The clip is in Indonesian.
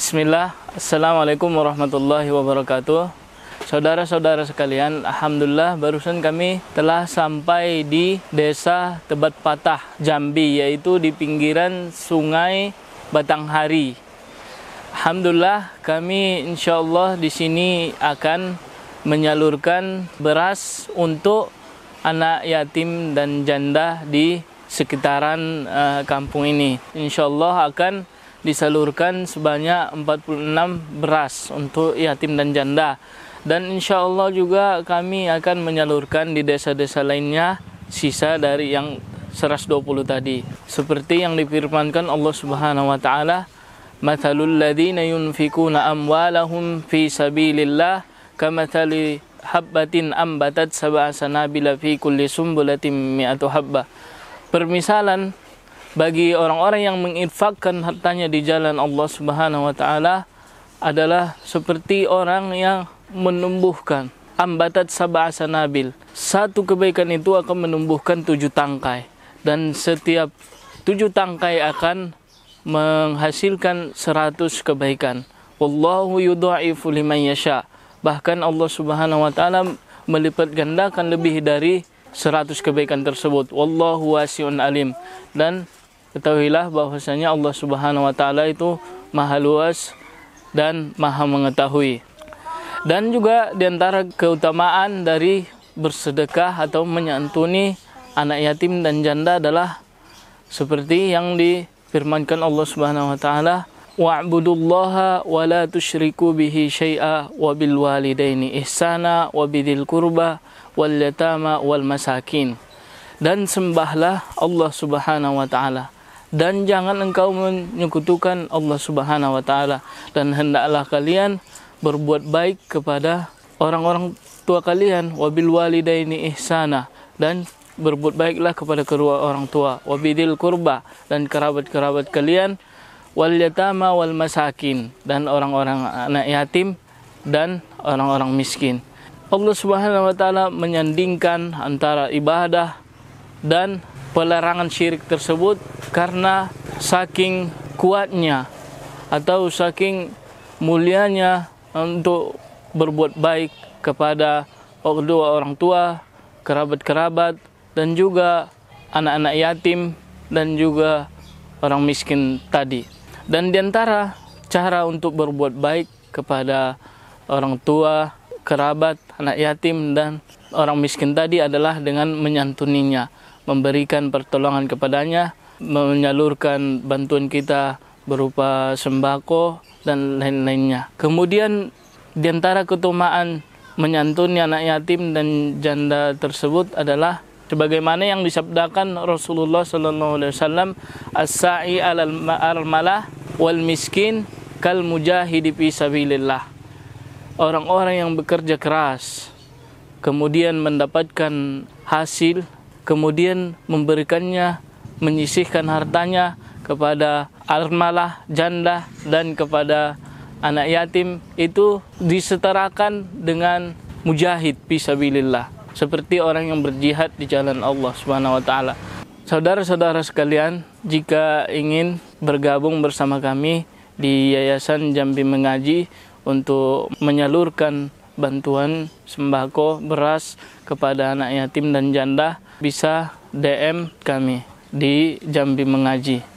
Bismillah, Assalamualaikum warahmatullahi wabarakatuh Saudara-saudara sekalian, Alhamdulillah barusan kami telah sampai di desa Tebat Patah, Jambi Yaitu di pinggiran sungai Batanghari Alhamdulillah kami insya Allah di sini akan menyalurkan beras untuk anak yatim dan janda di sekitaran uh, kampung ini Insya Allah akan disalurkan sebanyak 46 beras untuk yatim dan janda. Dan insya Allah juga kami akan menyalurkan di desa-desa lainnya sisa dari yang 120 tadi. Seperti yang difirmankan Allah Subhanahu wa taala, "Matsalul ladzina yunfikuna amwalahum fi sabilillah kamatsali habbatin ambatat sab'a sanabila fi kulli sumbulatin mi'atu habba. Permisalan bagi orang-orang yang menginfakkan hartanya di jalan Allah Subhanahu wa taala adalah seperti orang yang menumbuhkan ambatat sab'a sanabil. Satu kebaikan itu akan menumbuhkan tujuh tangkai dan setiap tujuh tangkai akan menghasilkan seratus kebaikan. Wallahu yudha'ifu liman yasha. Bahkan Allah Subhanahu wa taala melipat gandakan lebih dari seratus kebaikan tersebut. Wallahu wasi'un alim. Dan ketahuilah bahwasanya Allah Subhanahu wa taala itu maha luas dan maha mengetahui. Dan juga diantara keutamaan dari bersedekah atau menyantuni anak yatim dan janda adalah seperti yang difirmankan Allah Subhanahu wa taala wa'budullaha wa la tusyriku bihi syai'a wa bil walidaini ihsana wa bidil qurba wal yatama wal masakin dan sembahlah Allah Subhanahu wa taala dan jangan engkau menyekutukan Allah Subhanahu wa taala dan hendaklah kalian berbuat baik kepada orang-orang tua kalian wabil walidaini ihsana dan berbuat baiklah kepada kedua orang tua wabil kurba dan kerabat-kerabat kalian wal yatama wal masakin dan orang-orang anak yatim dan orang-orang miskin Allah Subhanahu wa taala menyandingkan antara ibadah dan pelarangan syirik tersebut karena saking kuatnya atau saking mulianya untuk berbuat baik kepada kedua orang tua, kerabat-kerabat dan juga anak-anak yatim dan juga orang miskin tadi. Dan antara cara untuk berbuat baik kepada orang tua, kerabat, anak yatim dan orang miskin tadi adalah dengan menyantuninya memberikan pertolongan kepadanya, menyalurkan bantuan kita berupa sembako dan lain-lainnya. Kemudian di antara ketumaan menyantuni anak yatim dan janda tersebut adalah sebagaimana yang disabdakan Rasulullah sallallahu alaihi wasallam as-sa'i alal malah wal miskin kal mujahidi fi sabilillah. Orang-orang yang bekerja keras kemudian mendapatkan hasil kemudian memberikannya menyisihkan hartanya kepada armalah, janda dan kepada anak yatim itu disetarakan dengan mujahid fisabilillah seperti orang yang berjihad di jalan Allah Subhanahu wa taala. Saudara-saudara sekalian, jika ingin bergabung bersama kami di Yayasan Jambi Mengaji untuk menyalurkan bantuan sembako beras kepada anak yatim dan janda, bisa DM kami di Jambi Mengaji.